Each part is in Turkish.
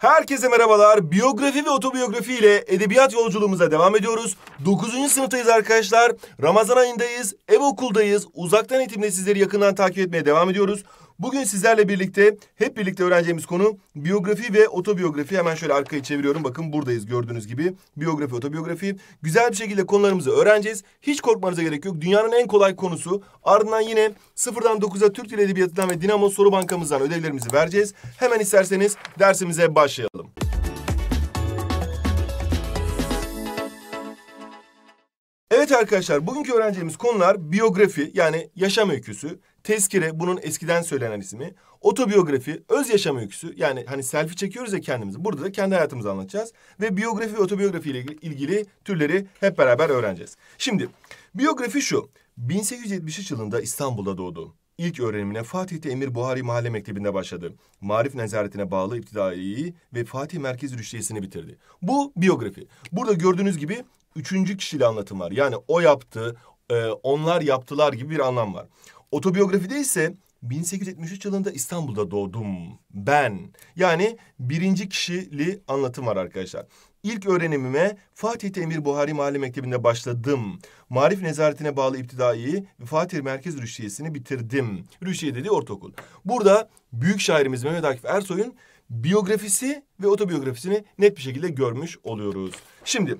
Herkese merhabalar. Biyografi ve otobiyografi ile edebiyat yolculuğumuza devam ediyoruz. 9. sınıftayız arkadaşlar. Ramazan ayındayız. Ev okuldayız. Uzaktan eğitimle sizleri yakından takip etmeye devam ediyoruz. Bugün sizlerle birlikte hep birlikte öğreneceğimiz konu biyografi ve otobiyografi. Hemen şöyle arkayı çeviriyorum. Bakın buradayız gördüğünüz gibi. Biyografi, otobiyografi. Güzel bir şekilde konularımızı öğreneceğiz. Hiç korkmanıza gerek yok. Dünyanın en kolay konusu. Ardından yine sıfırdan 9'a Türk Dili Edebiyatı'ndan ve Dinamo Soru Bankamızdan ödevlerimizi vereceğiz. Hemen isterseniz dersimize başlayalım. Evet arkadaşlar bugünkü öğreneceğimiz konular biyografi yani yaşam öyküsü, tezkire bunun eskiden söylenen ismi, otobiyografi, öz yaşam öyküsü yani hani selfie çekiyoruz ya kendimizi burada da kendi hayatımızı anlatacağız ve biyografi ve otobiyografi ile ilgili türleri hep beraber öğreneceğiz. Şimdi biyografi şu 1873 yılında İstanbul'da doğdu. İlk öğrenimine Fatih'te Emir Buhari Mahalle Mektebi'nde başladı. Marif Nezaretine bağlı İptidai'yi ve Fatih Merkez Rüştiyesini bitirdi. Bu biyografi. Burada gördüğünüz gibi üçüncü kişili anlatım var. Yani o yaptı, e, onlar yaptılar gibi bir anlam var. Otobiyografide ise 1873 yılında İstanbul'da doğdum ben. Yani birinci kişili anlatım var arkadaşlar. İlk öğrenimime Fatih Emir Buhari Mahalle Mektebi'nde başladım. Marif Nezaretine bağlı İptidai'yi Fatih Merkez Rüştiyesini bitirdim. Rüştiye dediği ortaokul. Burada büyük şairimiz Mehmet Akif Ersoy'un biyografisi ve otobiyografisini net bir şekilde görmüş oluyoruz. Şimdi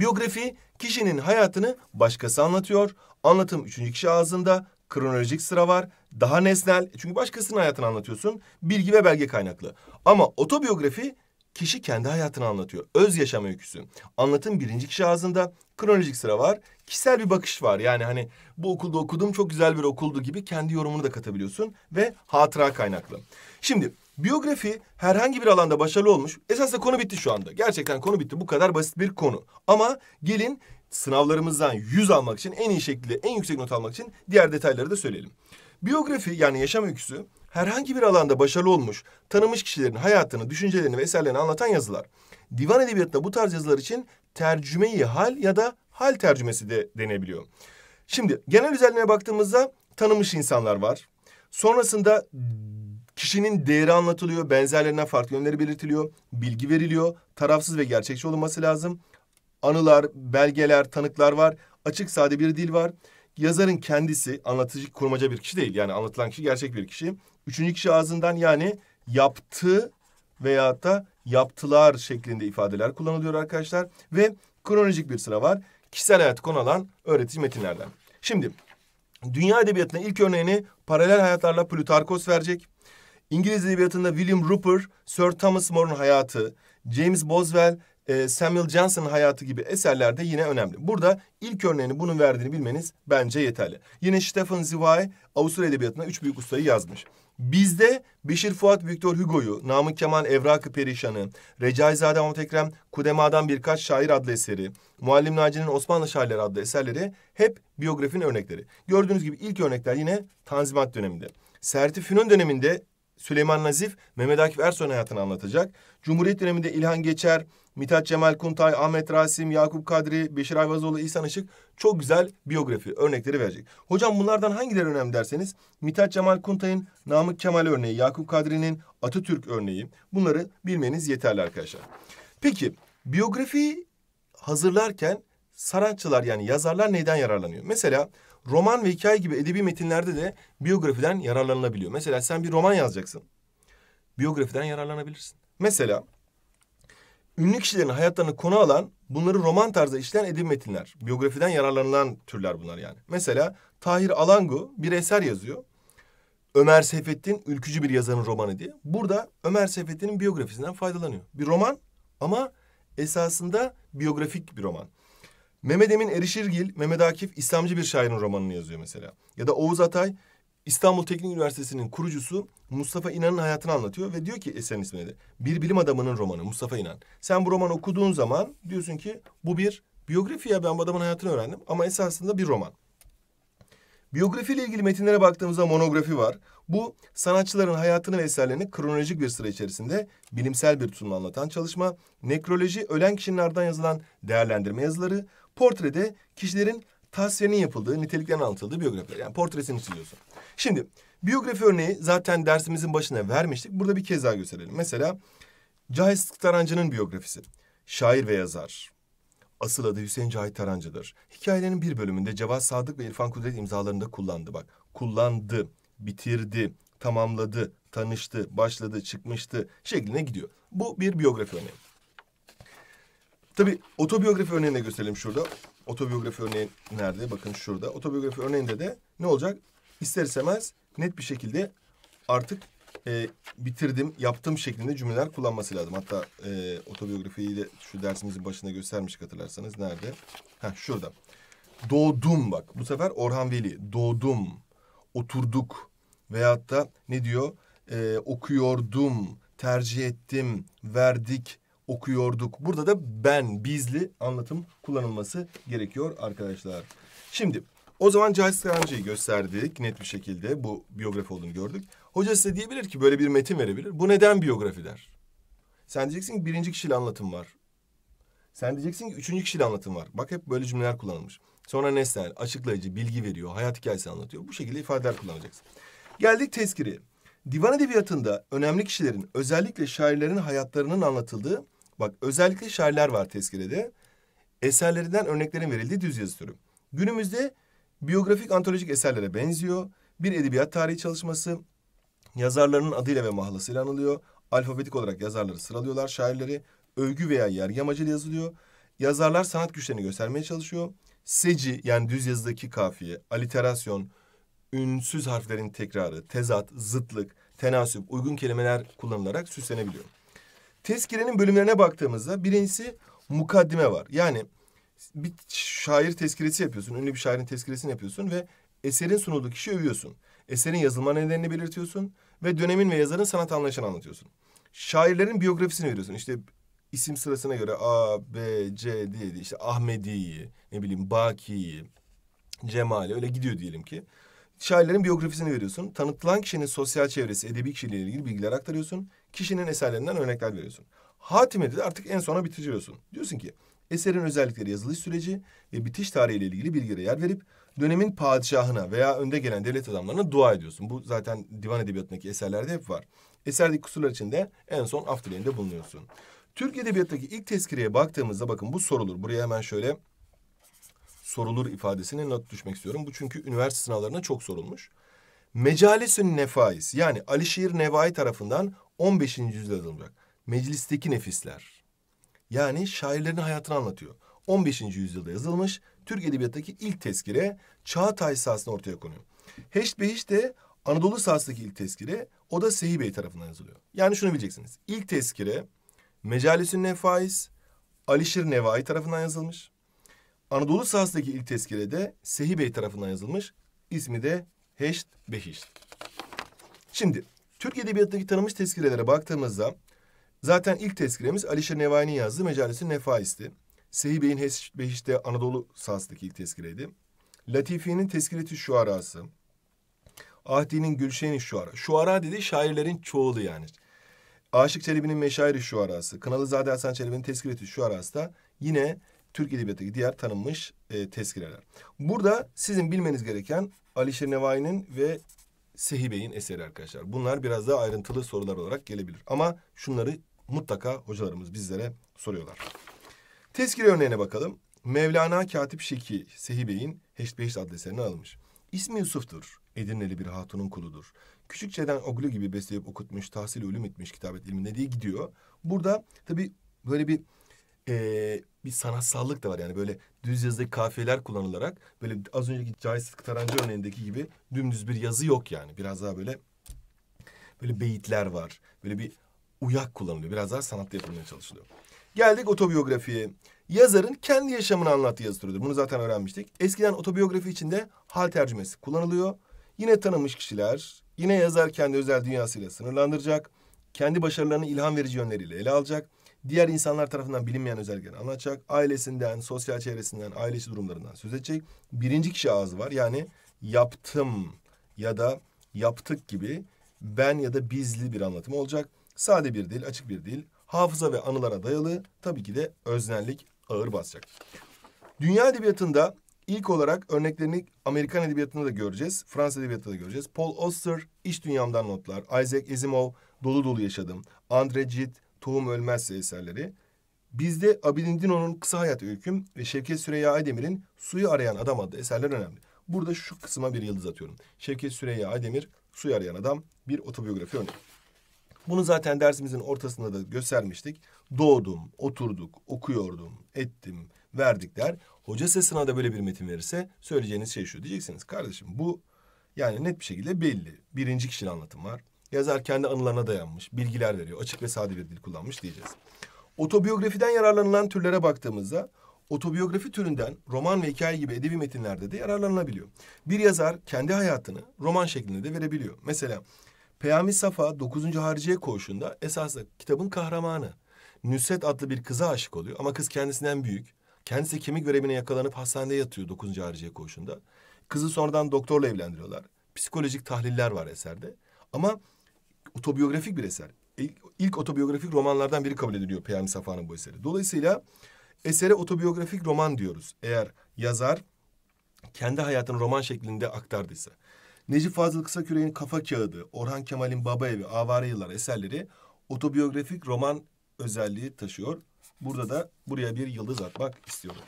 Biyografi kişinin hayatını başkası anlatıyor. Anlatım üçüncü kişi ağzında. Kronolojik sıra var. Daha nesnel. E çünkü başkasının hayatını anlatıyorsun. Bilgi ve belge kaynaklı. Ama otobiyografi kişi kendi hayatını anlatıyor. Öz yaşam öyküsü. Anlatım birinci kişi ağzında. Kronolojik sıra var. Kişisel bir bakış var. Yani hani bu okulda okudum çok güzel bir okuldu gibi kendi yorumunu da katabiliyorsun. Ve hatıra kaynaklı. Şimdi Biyografi herhangi bir alanda başarılı olmuş. Esasında konu bitti şu anda. Gerçekten konu bitti. Bu kadar basit bir konu. Ama gelin sınavlarımızdan 100 almak için en iyi şekilde en yüksek not almak için diğer detayları da söyleyelim. Biyografi yani yaşam öyküsü herhangi bir alanda başarılı olmuş, tanımış kişilerin hayatını, düşüncelerini ve eserlerini anlatan yazılar. Divan edebiyatında bu tarz yazılar için tercümeyi hal ya da hal tercümesi de denebiliyor. Şimdi genel özelliğine baktığımızda tanımış insanlar var. Sonrasında Kişinin değeri anlatılıyor, benzerlerinden farklı yönleri belirtiliyor, bilgi veriliyor, tarafsız ve gerçekçi olması lazım. Anılar, belgeler, tanıklar var, açık sade bir dil var. Yazarın kendisi anlatıcı kurmaca bir kişi değil. Yani anlatılan kişi gerçek bir kişi. Üçüncü kişi ağzından yani yaptı veya da yaptılar şeklinde ifadeler kullanılıyor arkadaşlar. Ve kronolojik bir sıra var. Kişisel hayat konu alan öğretici metinlerden. Şimdi dünya edebiyatına ilk örneğini paralel hayatlarla Plutarkos verecek. İngiliz edebiyatında William Roper, Sir Thomas More'un hayatı, James Boswell, e, Samuel Johnson'ın hayatı gibi eserlerde yine önemli. Burada ilk örneğini bunun verdiğini bilmeniz bence yeterli. Yine Stefan Zweig Avusturya Edebiyatı'na üç büyük ustayı yazmış. Bizde Beşir Fuat Victor Hugo'yu, Namık Kemal Evrak-ı Perişan'ı, Recaizade Mahmut Ekrem Kudema'dan Birkaç Şair adlı eseri, Muallim Naci'nin Osmanlı Şairleri adlı eserleri hep biyografinin örnekleri. Gördüğünüz gibi ilk örnekler yine Tanzimat döneminde. Serti Fünun döneminde Süleyman Nazif, Mehmet Akif Ersoy'un hayatını anlatacak. Cumhuriyet döneminde İlhan Geçer, Mithat Cemal Kuntay, Ahmet Rasim, Yakup Kadri, Beşir Ayvazoğlu, İhsan Işık çok güzel biyografi örnekleri verecek. Hocam bunlardan hangileri önemli derseniz Mithat Cemal Kuntay'ın Namık Kemal örneği, Yakup Kadri'nin Atatürk örneği bunları bilmeniz yeterli arkadaşlar. Peki biyografi hazırlarken sanatçılar yani yazarlar neden yararlanıyor? Mesela roman ve hikaye gibi edebi metinlerde de biyografiden yararlanılabiliyor. Mesela sen bir roman yazacaksın. Biyografiden yararlanabilirsin. Mesela ünlü kişilerin hayatlarını konu alan, bunları roman tarzda işleyen edebi metinler. Biyografiden yararlanılan türler bunlar yani. Mesela Tahir Alangu bir eser yazıyor. Ömer Seyfettin Ülkücü bir yazarın romanı diye. Burada Ömer Seyfettin'in biyografisinden faydalanıyor. Bir roman ama esasında biyografik bir roman. Mehmet Emin Erişirgil, Mehmet Akif İslamcı bir şairin romanını yazıyor mesela. Ya da Oğuz Atay İstanbul Teknik Üniversitesi'nin kurucusu Mustafa İnan'ın hayatını anlatıyor ve diyor ki eserin ismi de bir bilim adamının romanı Mustafa İnan. Sen bu romanı okuduğun zaman diyorsun ki bu bir biyografi ya ben bu adamın hayatını öğrendim ama esasında bir roman. Biyografi ile ilgili metinlere baktığımızda monografi var. Bu sanatçıların hayatını ve eserlerini kronolojik bir sıra içerisinde bilimsel bir tutumla anlatan çalışma. Nekroloji ölen kişinin ardından yazılan değerlendirme yazıları. Portrede kişilerin tasvirinin yapıldığı, niteliklerin anlatıldığı biyografiler. Yani portresini çiziyorsun. Şimdi biyografi örneği zaten dersimizin başına vermiştik. Burada bir kez daha gösterelim. Mesela Cahit Tarancı'nın biyografisi. Şair ve yazar. Asıl adı Hüseyin Cahit Tarancı'dır. Hikayelerinin bir bölümünde Cevat Sadık ve İrfan Kudret imzalarında kullandı bak. Kullandı, bitirdi, tamamladı, tanıştı, başladı, çıkmıştı şeklinde gidiyor. Bu bir biyografi örneği. Tabii otobiyografi örneğini de gösterelim şurada. Otobiyografi örneği nerede? Bakın şurada. Otobiyografi örneğinde de ne olacak? İster istemez net bir şekilde artık e, bitirdim, yaptım şeklinde cümleler kullanması lazım. Hatta e, otobiyografiyi de şu dersimizin başında göstermiştik hatırlarsanız. Nerede? Ha şurada. Doğdum bak. Bu sefer Orhan Veli. Doğdum, oturduk veyahut da ne diyor? E, okuyordum, tercih ettim, verdik, okuyorduk. Burada da ben, bizli anlatım kullanılması gerekiyor arkadaşlar. Şimdi o zaman Cahit Karancı'yı gösterdik net bir şekilde. Bu biyografi olduğunu gördük. Hoca size diyebilir ki böyle bir metin verebilir. Bu neden biyografi der? Sen diyeceksin ki birinci kişiyle anlatım var. Sen diyeceksin ki üçüncü kişiyle anlatım var. Bak hep böyle cümleler kullanılmış. Sonra nesnel, açıklayıcı, bilgi veriyor, hayat hikayesi anlatıyor. Bu şekilde ifadeler kullanacaksın. Geldik tezkiri. Divan edebiyatında önemli kişilerin, özellikle şairlerin hayatlarının anlatıldığı Bak özellikle şairler var tezkerede. Eserlerinden örneklerin verildiği düz yazı türü. Günümüzde biyografik antolojik eserlere benziyor. Bir edebiyat tarihi çalışması yazarlarının adıyla ve mahlasıyla anılıyor. Alfabetik olarak yazarları sıralıyorlar şairleri. Övgü veya yergi amacıyla yazılıyor. Yazarlar sanat güçlerini göstermeye çalışıyor. Seci yani düz yazıdaki kafiye, aliterasyon, ünsüz harflerin tekrarı, tezat, zıtlık, tenasüp, uygun kelimeler kullanılarak süslenebiliyor. Tezkirenin bölümlerine baktığımızda birincisi mukaddime var. Yani bir şair tezkiresi yapıyorsun, ünlü bir şairin tezkiresini yapıyorsun ve eserin sunulduğu kişiyi övüyorsun. Eserin yazılma nedenini belirtiyorsun ve dönemin ve yazarın sanat anlayışını anlatıyorsun. Şairlerin biyografisini veriyorsun. İşte isim sırasına göre A, B, C diye işte Ahmedi'yi, ne bileyim Baki'yi, Cemal'i öyle gidiyor diyelim ki. Şairlerin biyografisini veriyorsun. Tanıtılan kişinin sosyal çevresi, edebi kişiliğiyle ilgili bilgiler aktarıyorsun. Kişinin eserlerinden örnekler veriyorsun. Hatimede de artık en sona bitiriyorsun. Diyorsun ki eserin özellikleri yazılış süreci ve bitiş tarihiyle ilgili bilgilere yer verip dönemin padişahına veya önde gelen devlet adamlarına dua ediyorsun. Bu zaten divan edebiyatındaki eserlerde hep var. Eserdeki kusurlar içinde en son afterline'de bulunuyorsun. Türk Edebiyatı'ndaki ilk tezkireye baktığımızda bakın bu sorulur. Buraya hemen şöyle sorulur ifadesine not düşmek istiyorum. Bu çünkü üniversite sınavlarına çok sorulmuş. Mecalisün nefais yani Alişir Nevai tarafından 15. yüzyılda yazılacak. Meclisteki nefisler. Yani şairlerin hayatını anlatıyor. 15. yüzyılda yazılmış Türk edebiyatındaki ilk tezkire Çağatay sahasına ortaya konuyor. Heşt de Anadolu sahasındaki ilk tezkire o da Sehi Bey tarafından yazılıyor. Yani şunu bileceksiniz. İlk tezkire Mecalisün Nefais, Alişir Nevai tarafından yazılmış. Anadolu sahasındaki ilk tezkere de Sehi Bey tarafından yazılmış. İsmi de Heşt Behişt. Şimdi Türk Edebiyatı'ndaki tanınmış tezkirelere baktığımızda zaten ilk tezkiremiz Alişir Nevai'nin yazdığı Mecalesi Nefais'ti. Sehi Bey'in Heşt Behişt'te Anadolu sahasındaki ilk tezkireydi. Latifi'nin Tezkireti arası. Ahdi'nin Gülşen'i Şu ara dedi şairlerin çoğulu yani. Aşık Çelebi'nin Meşairi Şuarası, Kanalızade Hasan Çelebi'nin Tezkireti arası da yine Türk Edebiyatı'ndaki diğer tanınmış e, tezkireler. Burada sizin bilmeniz gereken Alişer Nevai'nin ve Sehi Bey'in eseri arkadaşlar. Bunlar biraz daha ayrıntılı sorular olarak gelebilir. Ama şunları mutlaka hocalarımız bizlere soruyorlar. Tezkire örneğine bakalım. Mevlana Katip Şeki, Sehi Bey'in Heşt Beşt adlı eserini almış. İsmi Yusuf'tur. Edirneli bir hatunun kuludur. Küçükçeden oglu gibi besleyip okutmuş, tahsil ölüm etmiş kitabet ilminde diye gidiyor. Burada tabii böyle bir e, bir sanatsallık da var. Yani böyle düz yazıdaki kafiyeler kullanılarak böyle az önceki Cahit Sıtkı Tarancı örneğindeki gibi dümdüz bir yazı yok yani. Biraz daha böyle böyle beyitler var. Böyle bir uyak kullanılıyor. Biraz daha sanatla yapılmaya çalışılıyor. Geldik otobiyografiye. Yazarın kendi yaşamını anlattığı yazı Bunu zaten öğrenmiştik. Eskiden otobiyografi içinde hal tercümesi kullanılıyor. Yine tanımış kişiler, yine yazar kendi özel dünyasıyla sınırlandıracak. Kendi başarılarını ilham verici yönleriyle ele alacak diğer insanlar tarafından bilinmeyen özelliklerini anlatacak. Ailesinden, sosyal çevresinden, aile durumlarından söz edecek. Birinci kişi ağzı var. Yani yaptım ya da yaptık gibi ben ya da bizli bir anlatım olacak. Sade bir dil, açık bir dil. Hafıza ve anılara dayalı tabii ki de öznellik ağır basacak. Dünya edebiyatında ilk olarak örneklerini Amerikan edebiyatında da göreceğiz. Fransız edebiyatında da göreceğiz. Paul Auster, İş Dünyamdan Notlar, Isaac Asimov, Dolu Dolu Yaşadım, Andre Gide, Tohum Ölmez eserleri. Bizde Abidin Dino'nun Kısa Hayat Öyküm ve Şevket Süreyya Aydemir'in Suyu Arayan Adam adlı eserler önemli. Burada şu kısma bir yıldız atıyorum. Şevket Süreyya Aydemir, Suyu Arayan Adam bir otobiyografi örneği. Bunu zaten dersimizin ortasında da göstermiştik. Doğdum, oturduk, okuyordum, ettim, verdik der. Hoca sesine sınavda böyle bir metin verirse söyleyeceğiniz şey şu. Diyeceksiniz kardeşim bu yani net bir şekilde belli. Birinci kişili anlatım var. Yazar kendi anılarına dayanmış, bilgiler veriyor. Açık ve sade bir dil kullanmış diyeceğiz. Otobiyografiden yararlanılan türlere baktığımızda otobiyografi türünden roman ve hikaye gibi edebi metinlerde de yararlanılabiliyor. Bir yazar kendi hayatını roman şeklinde de verebiliyor. Mesela Peyami Safa 9. Hariciye Koğuşu'nda esasında kitabın kahramanı. Nüset adlı bir kıza aşık oluyor ama kız kendisinden büyük. Kendisi kemik görevine yakalanıp hastanede yatıyor 9. Hariciye Koğuşu'nda. Kızı sonradan doktorla evlendiriyorlar. Psikolojik tahliller var eserde. Ama otobiyografik bir eser. İlk, ilk otobiyografik romanlardan biri kabul ediliyor Peyami Safa'nın bu eseri. Dolayısıyla esere otobiyografik roman diyoruz. Eğer yazar kendi hayatını roman şeklinde aktardıysa. Necip Fazıl Kısaküre'nin Kafa Kağıdı, Orhan Kemal'in Baba Evi, Avare Yıllar eserleri otobiyografik roman özelliği taşıyor. Burada da buraya bir yıldız atmak istiyorum.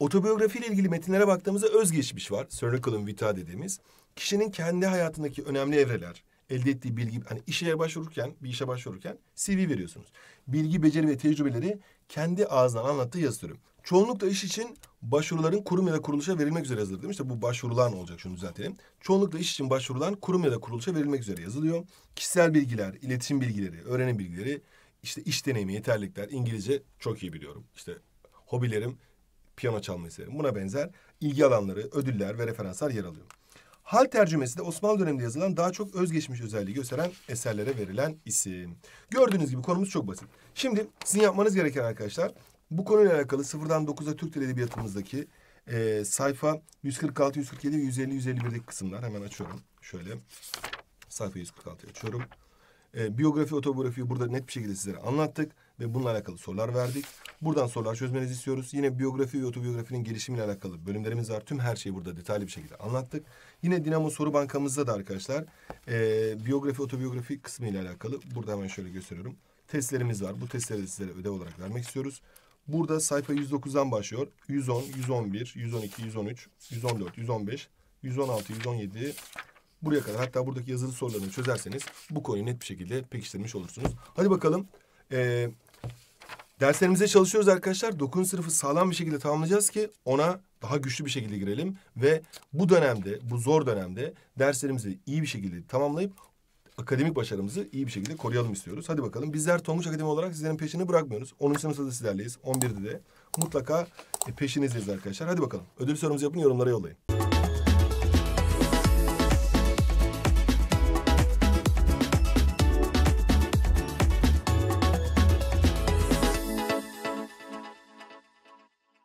Otobiyografiyle ilgili metinlere baktığımızda özgeçmiş var. Circle and Vita dediğimiz. Kişinin kendi hayatındaki önemli evreler, elde ettiği bilgi hani işe başvururken bir işe başvururken CV veriyorsunuz. Bilgi, beceri ve tecrübeleri kendi ağzından anlattığı yazı Çoğunlukla iş için başvuruların kurum ya da kuruluşa verilmek üzere yazılır. İşte bu başvurulan olacak şunu düzeltelim. Çoğunlukla iş için başvurulan kurum ya da kuruluşa verilmek üzere yazılıyor. Kişisel bilgiler, iletişim bilgileri, öğrenim bilgileri, işte iş deneyimi, yeterlikler, İngilizce çok iyi biliyorum. İşte hobilerim, piyano çalmayı severim. Buna benzer ilgi alanları, ödüller ve referanslar yer alıyor. Hal tercümesi de Osmanlı döneminde yazılan daha çok özgeçmiş özelliği gösteren eserlere verilen isim. Gördüğünüz gibi konumuz çok basit. Şimdi sizin yapmanız gereken arkadaşlar bu konuyla alakalı sıfırdan dokuza Türk Dil Edebiyatımızdaki e, sayfa 146, 147 ve 150, 151'deki kısımlar. Hemen açıyorum. Şöyle sayfa 146'yı açıyorum. E, biyografi, otobiyografiyi burada net bir şekilde sizlere anlattık ve bununla alakalı sorular verdik. Buradan sorular çözmenizi istiyoruz. Yine biyografi ve otobiyografinin gelişimiyle alakalı bölümlerimiz var. Tüm her şeyi burada detaylı bir şekilde anlattık. Yine Dinamo Soru Bankamızda da arkadaşlar e, biyografi otobiyografi kısmı ile alakalı burada hemen şöyle gösteriyorum. Testlerimiz var. Bu testleri de sizlere ödev olarak vermek istiyoruz. Burada sayfa 109'dan başlıyor. 110, 111, 112, 113, 114, 115, 116, 117, buraya kadar hatta buradaki yazılı sorularını çözerseniz bu konuyu net bir şekilde pekiştirmiş olursunuz. Hadi bakalım. Ee, Derslerimize çalışıyoruz arkadaşlar. 9. sınıfı sağlam bir şekilde tamamlayacağız ki ona daha güçlü bir şekilde girelim. Ve bu dönemde, bu zor dönemde derslerimizi iyi bir şekilde tamamlayıp akademik başarımızı iyi bir şekilde koruyalım istiyoruz. Hadi bakalım bizler Tonguç Akademi olarak sizlerin peşini bırakmıyoruz. 10. sınıfta da sizlerleyiz. 11'de de mutlaka e, peşinizdeyiz arkadaşlar. Hadi bakalım ödül sorumuzu yapın yorumlara yollayın.